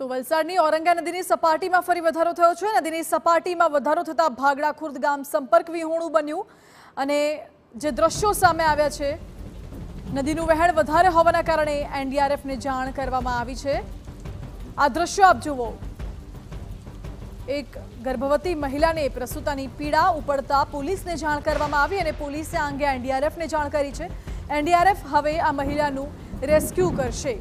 તો વલસાડની ઓરંગા નદીની સપાટીમાં ફરી વધારો થયો છે નદીની સપાટીમાં વધારો થતાં ભાગડા ખુર્દ ગામ સંપર્ક વિહોણું બન્યું અને જે દ્રશ્યો સામે આવ્યા છે નદીનું વહેણ વધારે હોવાના કારણે એનડીઆરએફને જાણ કરવામાં આવી છે આ દ્રશ્યો આપ જુઓ એક ગર્ભવતી મહિલાને પ્રસૂતાની પીડા ઉપડતા પોલીસને જાણ કરવામાં આવી અને પોલીસે આ અંગે એનડીઆરએફને જાણ કરી છે એનડીઆરએફ હવે આ મહિલાનું રેસ્ક્યુ કરશે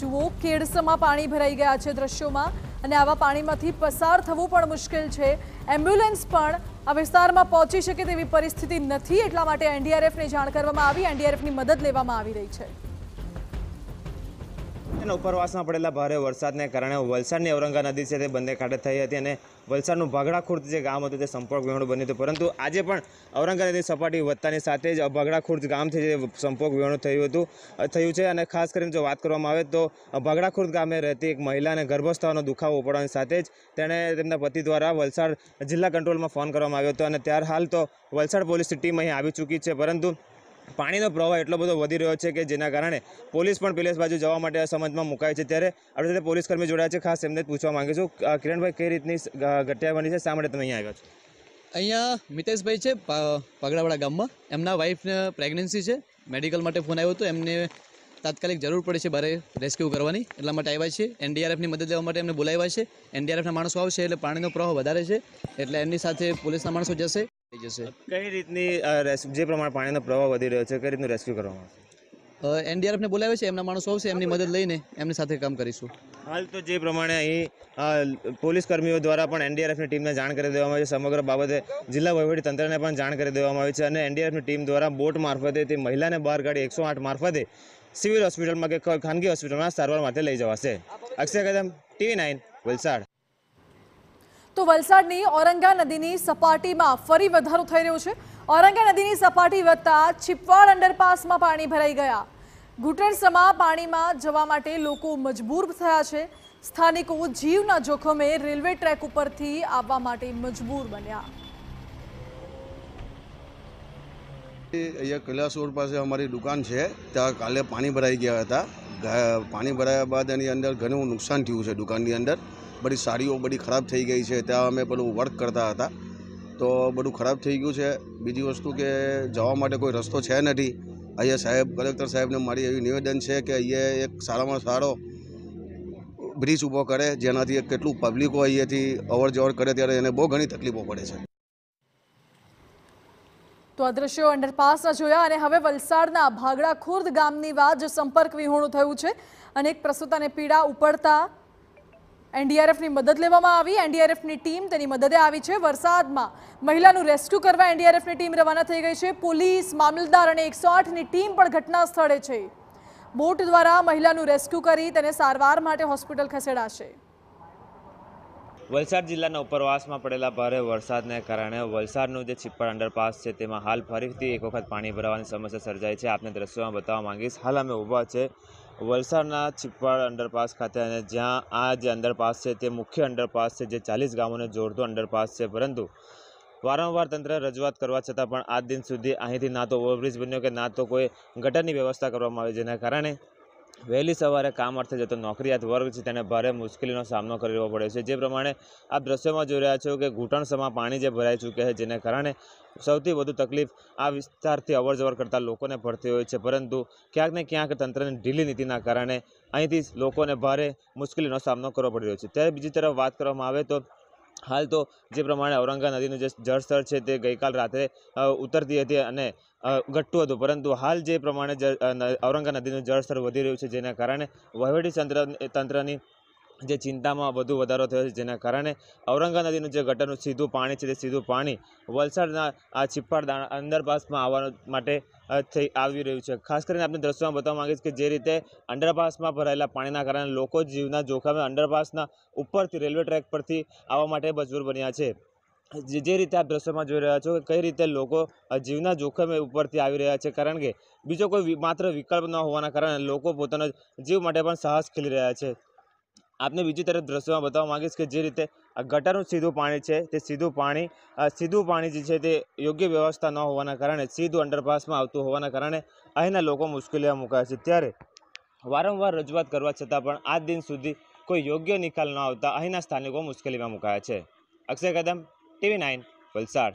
જુઓ કેડસમાં પાણી ભરાઈ ગયા છે દ્રશ્યોમાં અને આવા પાણીમાંથી પસાર થવું પણ મુશ્કેલ છે એમ્બ્યુલન્સ પણ આ વિસ્તારમાં પહોંચી શકે તેવી પરિસ્થિતિ નથી એટલા માટે એનડીઆરએફને જાણ કરવામાં આવી એનડીઆરએફની મદદ લેવામાં આવી રહી છે અને ઉપરવાસમાં પડેલા ભારે વરસાદને કારણે વલસાડની ઔરંગા નદી છે તે બંને કાંઠે થઈ હતી અને વલસાડનું ભાગડાખુર્દ જે ગામ હતું તે સંપર્ક વિહોણું બન્યું હતું પરંતુ આજે પણ ઔરંગા નદી સપાટી વધતાની સાથે જ ભાગડાખુર્દ ગામથી જે સંપર્ક વિહોણું થયું હતું થયું છે અને ખાસ કરીને જો વાત કરવામાં આવે તો ભાગડાખુર્દ ગામે રહેતી એક મહિલાને ગર્ભસ્થાનો દુખાવો પડવાની સાથે જ તેણે તેમના પતિ દ્વારા વલસાડ જિલ્લા કંટ્રોલમાં ફોન કરવામાં આવ્યો હતો અને ત્યાર હાલ તો વલસાડ પોલીસની ટીમ અહીં આવી ચૂકી છે પરંતુ પાણીનો પ્રવાહ એટલો બધો વધી રહ્યો છે કે જેના કારણે પોલીસ પણ પેલેસ બાજુ જવા માટે સમજમાં મુકાય છે ત્યારે આપણે સાથે પોલીસ કર્મી જોડાયા છે ખાસ એમને પૂછવા માગું છું કિરણભાઈ કઈ રીતની ઘટિયા બની છે શા માટે તમે અહીંયા આવ્યા છો અહીંયા મિતેશભાઈ છે પગડાવાડા ગામમાં એમના વાઈફને પ્રેગ્નન્સી છે મેડિકલ માટે ફોન આવ્યો હતો એમને તાત્કાલિક જરૂર પડે છે બારે રેસ્ક્યુ કરવાની એટલા માટે આવ્યા છે એનડીઆરએફની મદદ લેવા માટે એમને બોલાવ્યા છે એનડીઆરએફના માણસો આવશે એટલે પાણીનો પ્રવાહ વધારે છે એટલે એમની સાથે પોલીસના માણસો જશે થઈ જશે કઈ રીતની જે પ્રમાણે પાણીનો પ્રવાહ વધી રહ્યો છે કઈ રીતનું રેસ્ક્યુ કરવામાં આવશે એનડીઆરએફને બોલાવે છે એમના માણસો આવશે એમની મદદ લઈને એમની સાથે કામ કરીશું હાલ તો જે પ્રમાણે અહીં પોલીસ કર્મીઓ દ્વારા પણ એનડીઆરએફની ટીમને જાણ કરી દેવામાં આવી છે સમગ્ર બાબતે જિલ્લા વહીવટી તંત્રને પણ જાણ કરી દેવામાં આવી છે અને એનડીઆરએફની ટીમ દ્વારા બોટ મારફતે તે મહિલાને બહાર કાઢી એકસો આઠ મારફતે સિવિલ હોસ્પિટલમાં કે ખાનગી હોસ્પિટલમાં સારવાર માટે લઈ જવાશે અક્ષય કદમ ટીવી નાઇન વલસાડ તો વલસાડની ઓરંગા નદીની સપાટીમાં ફરી વધારો થઈ રહ્યો છે ઓરંગા નદીની સપાટી વધતા છિપવાડ અંડરપાસમાં પાણી ભરાઈ ગયા ઘૂંટણસમા પાણીમાં જવા માટે લોકો મજબૂર થયા છે સ્થાનિકો જીવના જોખમે રેલવે ટ્રેક ઉપરથી આવવા માટે મજબૂર બન્યા અહીંયા કૈલાસ રોડ પાસે અમારી દુકાન છે ત્યાં કાલે પાણી ભરાઈ ગયા હતા પાણી ભરાયા બાદ એની અંદર ઘણું નુકસાન થયું છે દુકાનની અંદર બધી સાડીઓ બધી ખરાબ થઈ ગઈ છે ત્યાં અમે પેલું વર્ક કરતા હતા તો બધું ખરાબ થઈ ગયું છે બીજી વસ્તુ કે જવા માટે કોઈ રસ્તો છે નથી અહીંયા સાહેબ કલેક્ટર સાહેબને મારી એવી નિવેદન છે કે અહીંયા એક સારામાં સારો બ્રિજ ઊભો કરે જેનાથી કેટલું પબ્લિકો અહીંયાથી અવર જવર કરે ત્યારે એને બહુ ઘણી તકલીફો પડે છે તો અદ્રશ્યો દ્રશ્યો અંડરપાસના જોયા અને હવે વલસાડના ભાગડા ખુર્દ ગામની વાત જ સંપર્ક વિહોણું થયું છે અનેક પ્રસૂતાને પીડા ઉપડતા એનડીઆરએફની મદદ લેવામાં આવી એનડીઆરએફની ટીમ તેની મદદે આવી છે વરસાદમાં મહિલાનું રેસ્ક્યુ કરવા એનડીઆરએફની ટીમ રવાના થઈ ગઈ છે પોલીસ મામલતદાર અને એકસો આઠની ટીમ પણ ઘટના સ્થળે છે બોટ દ્વારા મહિલાનું રેસ્ક્યુ કરી તેને સારવાર માટે હોસ્પિટલ ખસેડાશે વલસાડ જિલ્લાના ઉપરવાસમાં પડેલા ભારે વરસાદને કારણે વલસાડનું જે છિપ્પર અંડરપાસ છે તેમાં હાલ ફરીથી એક વખત પાણી ભરાવાની સમસ્યા સર્જાય છે આપને દ્રશ્યોમાં બતાવવા માંગીશ હાલ અમે ઊભા છે વલસાડના ચીપવાડ અંડરપાસ ખાતે અને જ્યાં આ જે અંડરપાસ છે તે મુખ્ય અંડરપાસ છે જે ચાલીસ ગામોને જોડતો અંડરપાસ છે પરંતુ વારંવાર તંત્ર રજૂઆત કરવા છતાં પણ આજ દિન સુધી અહીંથી ના તો ઓવરબ્રિજ બન્યો કે ના તો કોઈ ગટરની વ્યવસ્થા કરવામાં આવી જેના કારણે વહેલી સવારે કામ અર્થે જતો નોકરિયાત વર્ગ છે તેને ભારે મુશ્કેલીનો સામનો કરવો પડે છે જે પ્રમાણે આ દ્રશ્યોમાં જોઈ રહ્યા છો કે ઘૂંટણસમાં પાણી જે ભરાઈ ચૂક્યા છે જેને કારણે સૌથી વધુ તકલીફ આ વિસ્તારથી અવરજવર કરતા લોકોને પડતી હોય છે પરંતુ ક્યાંક ને ક્યાંક તંત્રની ઢીલી નીતિના કારણે અહીંથી લોકોને ભારે મુશ્કેલીનો સામનો કરવો પડી રહ્યો છે ત્યારે બીજી તરફ વાત કરવામાં આવે તો હાલ તો જે પ્રમાણે ઔરંગા નદીનું જે જળસ્તર છે તે ગઈકાલ રાત્રે ઉતરતી હતી અને ઘટતું હતું પરંતુ હાલ જે પ્રમાણે ઔરંગા નદીનું જળસ્તર વધી રહ્યું છે જેના કારણે વહીવટી તંત્ર તંત્રની જે ચિંતામાં વધુ વધારો થયો છે જેના કારણે ઔરંગા નદીનું જે ગટરનું સીધું પાણી છે તે સીધું પાણી વલસાડના આ છિપ્પાડા અંડરપાસમાં આવવા માટે થઈ આવી રહ્યું છે ખાસ કરીને આપણે દ્રશ્યમાં બતાવવા છીએ કે જે રીતે અંડરપાસમાં ભરાયેલા પાણીના કારણે લોકો જીવના જોખમે અંડરપાસના ઉપરથી રેલવે ટ્રેક પરથી આવવા માટે મજબૂર બન્યા છે જે જે રીતે આપ દ્રશ્યમાં જોઈ રહ્યા છો કે કઈ રીતે લોકો જીવના જોખમે ઉપરથી આવી રહ્યા છે કારણ કે બીજો કોઈ માત્ર વિકલ્પ ન હોવાના કારણે લોકો પોતાના જીવ માટે પણ સાહસ ખેલી રહ્યા છે આપને બીજી તરફ દ્રશ્યમાં બતાવવા માગીશ કે જે રીતે ગટરનું સીધું પાણી છે તે સીધું પાણી સીધું પાણી જે છે તે યોગ્ય વ્યવસ્થા ન હોવાના કારણે સીધું અંડરપાસમાં આવતું હોવાના કારણે અહીંના લોકો મુશ્કેલીમાં મુકાયા છે ત્યારે વારંવાર રજૂઆત કરવા છતાં પણ આજ દિન સુધી કોઈ યોગ્ય નિકાલ ન આવતા અહીંના સ્થાનિકો મુશ્કેલીમાં મુકાયા છે અક્ષય કદમ ટીવી નાઇન વલસાડ